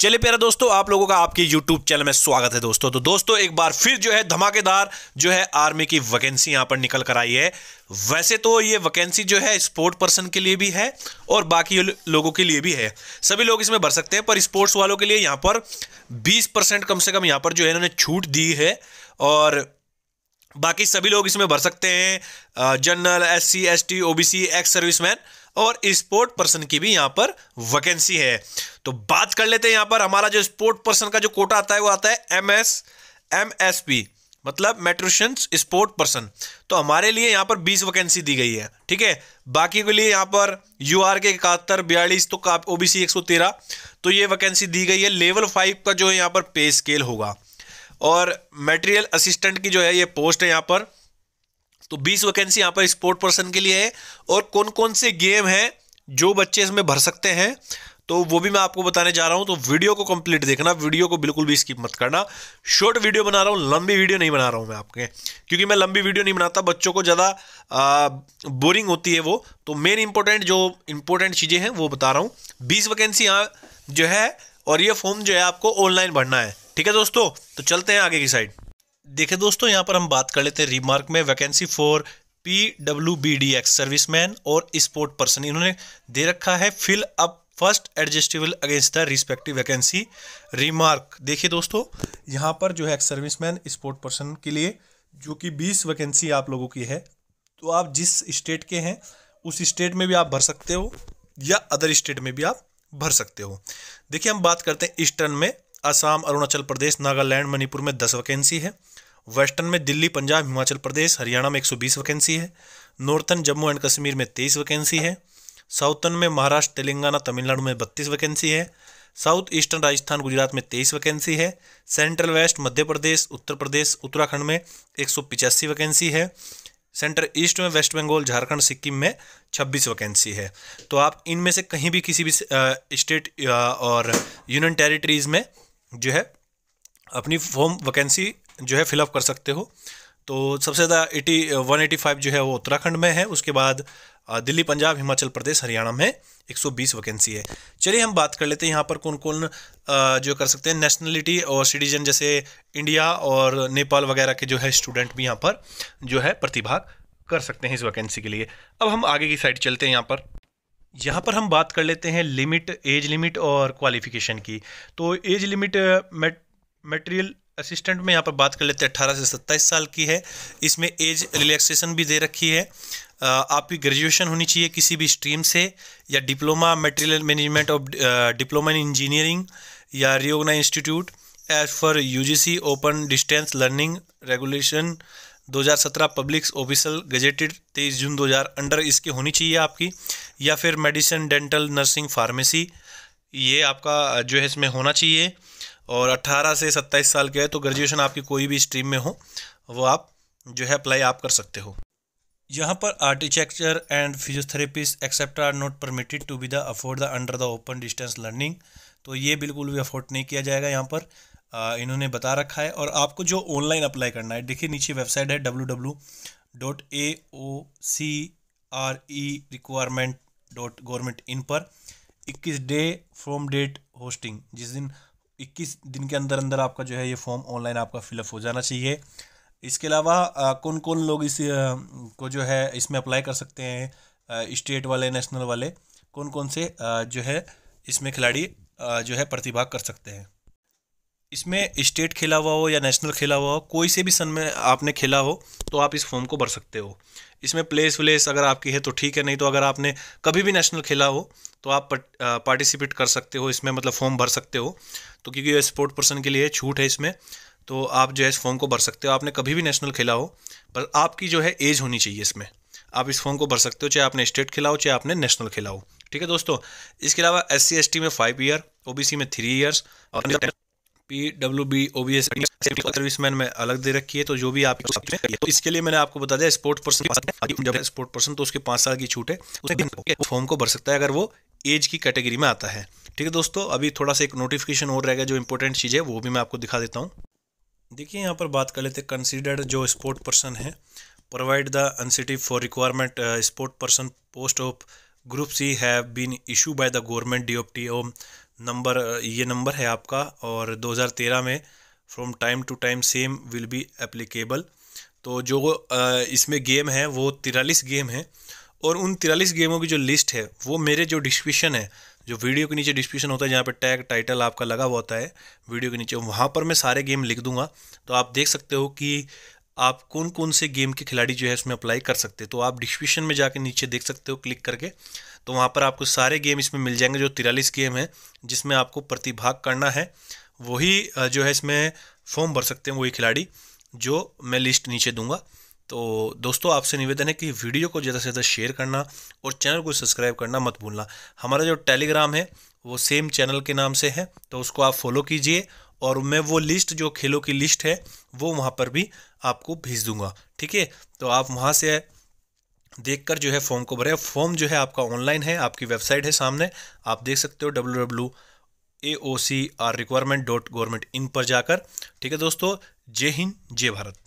चलिए प्यारा दोस्तों आप लोगों का आपके यूट्यूब चैनल में स्वागत है दोस्तों तो दोस्तों एक बार फिर जो है धमाकेदार जो है आर्मी की वैकेंसी यहाँ पर निकल कर आई है वैसे तो ये वैकेंसी जो है स्पोर्ट पर्सन के लिए भी है और बाकी लोगों के लिए भी है सभी लोग इसमें भर सकते हैं पर स्पोर्ट्स वालों के लिए यहाँ पर बीस परसेंट कम से कम यहाँ पर जो है इन्होंने छूट दी है और बाकी सभी लोग इसमें भर सकते हैं general S C S T O B C ex serviceman और स्पोर्ट पर्सन की भी यहां पर वैकेंसी है तो बात कर लेते हैं यहां पर हमारा जो स्पोर्ट पर्सन का जो कोटा आता है वो आता है M S M S P मतलब मेट्रिशन स्पोर्ट पर्सन तो हमारे लिए यहां पर बीस वैकेंसी दी गई है ठीक है बाकी के लिए यहां पर यू आर के इकहत्तर बयालीस तो ओ बी सी एक सौ तेरह तो ये वैकेंसी दी गई है लेवल फाइव का जो है यहाँ पर पे स्केल होगा और मेटेरियल असिस्टेंट की जो है ये पोस्ट है यहां पर तो 20 वैकेंसी यहाँ पर स्पोर्ट पर्सन के लिए है और कौन कौन से गेम हैं जो बच्चे इसमें भर सकते हैं तो वो भी मैं आपको बताने जा रहा हूँ तो वीडियो को कंप्लीट देखना वीडियो को बिल्कुल भी स्किप मत करना शॉर्ट वीडियो बना रहा हूँ लंबी वीडियो नहीं बना रहा हूँ मैं आपके क्योंकि मैं लंबी वीडियो नहीं बनाता बच्चों को ज़्यादा बोरिंग होती है वो तो मेन इंपॉर्टेंट जो इंपॉर्टेंट चीज़ें हैं वो बता रहा हूँ बीस वैकेंसी यहाँ जो है और ये फॉर्म जो है आपको ऑनलाइन भरना है ठीक है दोस्तों तो चलते हैं आगे की साइड देखे दोस्तों यहाँ पर हम बात कर लेते हैं रिमार्क में vacancy for P W B D ex serviceman और स्पोर्ट पर्सन इन्होंने दे रखा है fill up first adjustable against the respective vacancy remark देखिए दोस्तों यहाँ पर जो है सर्विसमैन स्पोर्ट पर्सन के लिए जो कि बीस वैकेंसी आप लोगों की है तो आप जिस स्टेट के हैं उस स्टेट में भी आप भर सकते हो या अदर स्टेट में भी आप भर सकते हो देखिए हम बात करते हैं ईस्टर्न में असम अरुणाचल प्रदेश नागालैंड मणिपुर में दस वैकेंसी है वेस्टर्न में दिल्ली पंजाब हिमाचल प्रदेश हरियाणा में बीस वैकेंसी है नॉर्थन जम्मू एंड कश्मीर में तेईस वैकेंसी है साउथर्न में महाराष्ट्र तेलंगाना तमिलनाडु में बत्तीस वैकेंसी है साउथ ईस्टर्न राजस्थान गुजरात में तेईस वैकेंसी है सेंट्रल वेस्ट मध्य प्रदेश उत्तर प्रदेश उत्तराखंड में एक वैकेंसी है सेंटर ईस्ट में वेस्ट बंगाल झारखंड सिक्किम में 26 वैकेंसी है तो आप इनमें से कहीं भी किसी भी स्टेट और यूनियन टेरिटरीज़ में जो है अपनी फॉर्म वैकेंसी जो है फिलअप कर सकते हो तो सबसे ज़्यादा एटी वन एटी फाइव जो है वो उत्तराखंड में है उसके बाद दिल्ली पंजाब हिमाचल प्रदेश हरियाणा में 120 वैकेंसी है चलिए हम बात कर लेते हैं यहाँ पर कौन कौन जो कर सकते हैं नेशनलिटी और सिटीजन जैसे इंडिया और नेपाल वगैरह के जो है स्टूडेंट भी यहाँ पर जो है प्रतिभाग कर सकते हैं इस वैकेंसी के लिए अब हम आगे की साइड चलते हैं यहाँ पर यहाँ पर हम बात कर लेते हैं लिमिट एज लिमिट और क्वालिफिकेशन की तो एज लिमिट मेटेरियल असिस्टेंट में यहाँ पर बात कर लेते हैं अट्ठारह से सत्ताईस साल की है इसमें एज रिलैक्सेशन भी दे रखी है आपकी ग्रेजुएशन होनी चाहिए किसी भी स्ट्रीम से या diploma material management of diploma in engineering या रियोगना institute as for U open distance learning regulation 2017 public official gazetted 23 June 2000 under इसके होनी चाहिए आपकी या फिर मेडिसिन डेंटल नर्सिंग फार्मेसी ये आपका जो है इसमें होना चाहिए और 18 से 27 साल के है तो ग्रेजुएशन आपकी कोई भी स्ट्रीम में हो वो आप जो है अप्लाई आप कर सकते हो यहाँ पर architecture and physiotherapist except are not permitted to be the afford the under the open distance learning तो ये बिल्कुल भी अफोर्ड नहीं किया जाएगा यहाँ पर इन्होंने बता रखा है और आपको जो ऑनलाइन अप्लाई करना है देखिए नीचे वेबसाइट है W W dot A O C R E requirement dot government in पर इक्कीस डे फ्रॉम डेट होस्टिंग जिस दिन इक्कीस दिन के अंदर अंदर आपका जो है ये फॉर्म ऑनलाइन आपका फिलअप हो जाना चाहिए इसके अलावा कौन कौन लोग इस को जो है इसमें अप्लाई कर सकते हैं स्टेट वाले नेशनल वाले कौन कौन से जो है इसमें खिलाड़ी जो है प्रतिभाग कर सकते हैं इसमें स्टेट खेला हुआ हो या नेशनल खेला हुआ हो कोई से भी सन में आपने खेला हो तो आप इस फॉर्म को भर सकते हो इसमें प्लेस व्लेस अगर आपकी है तो ठीक है नहीं तो अगर आपने कभी भी नेशनल खेला हो तो आप पार्टिसिपेट कर सकते हो इसमें मतलब फॉर्म भर सकते हो तो क्योंकि ये स्पोर्ट पर्सन के लिए छूट है इसमें तो आप जो है इस फॉर्म को भर सकते हो आपने कभी भी नेशनल खेला हो पर आपकी जो है एज होनी चाहिए इसमें आप इस फॉर्म को भर सकते हो चाहे आपने स्टेट खेला हो चाहे आपने नेशनल खेला हो ठीक है दोस्तों इसके अलावा एस सी में फाइव ईयर ओ में थ्री ईयर्स और P W B O B S serviceman में अलग दे रखी है तो जो भी आप तो इसके लिए मैंने आपको बता दिया स्पोर्ट पर्सन जब स्पोर्ट पर्सन तो उसके पांच साल की छूट है फॉर्म को भर सकता है अगर वो एज की कैटेगरी में आता है ठीक है दोस्तों अभी थोड़ा सा एक नोटिफिकेशन और रहेगा जो इंपॉर्टेंट चीज़ है वो भी मैं आपको दिखा देता हूँ देखिए यहाँ पर बात कर लेते हैं कंसिडर्ड जो स्पोर्ट पर्सन है provide the incentive for requirement sport person post of group C have been issue by the government D of T number ये नंबर है आपका और 2013 में from time to time same will be applicable तो जो इसमें गेम है वो तिरालीस गेम है और उन तिरालीस गेमों की जो लिस्ट है वो मेरे जो डिस्क्रिप्शन है जो वीडियो के नीचे डिस्क्रिप्शन होता है जहाँ पे टैग टाइटल आपका लगा हुआ होता है वीडियो के नीचे वहाँ पर मैं सारे गेम लिख दूंगा तो आप देख सकते हो कि आप कौन कौन से गेम के खिलाड़ी जो है इसमें अप्लाई कर सकते हैं तो आप डिस्क्रिप्शन में जाकर नीचे देख सकते हो क्लिक करके तो वहाँ पर आपको सारे गेम इसमें मिल जाएंगे जो तिरालीस गेम है जिसमें आपको प्रतिभाग करना है वही जो है इसमें फॉर्म भर सकते हैं वही खिलाड़ी जो मैं लिस्ट नीचे दूंगा तो दोस्तों आपसे निवेदन है कि वीडियो को ज़्यादा से ज़्यादा शेयर करना और चैनल को सब्सक्राइब करना मत भूलना हमारा जो टेलीग्राम है वो सेम चैनल के नाम से है तो उसको आप फॉलो कीजिए और मैं वो लिस्ट जो खेलों की लिस्ट है वो वहाँ पर भी आपको भेज दूंगा ठीक है तो आप वहाँ से देख कर जो है फॉर्म को भरे फॉर्म जो है आपका ऑनलाइन है आपकी वेबसाइट है सामने आप देख सकते हो W W A O C R requirement dot government in पर जाकर ठीक है दोस्तों जय हिंद जय भारत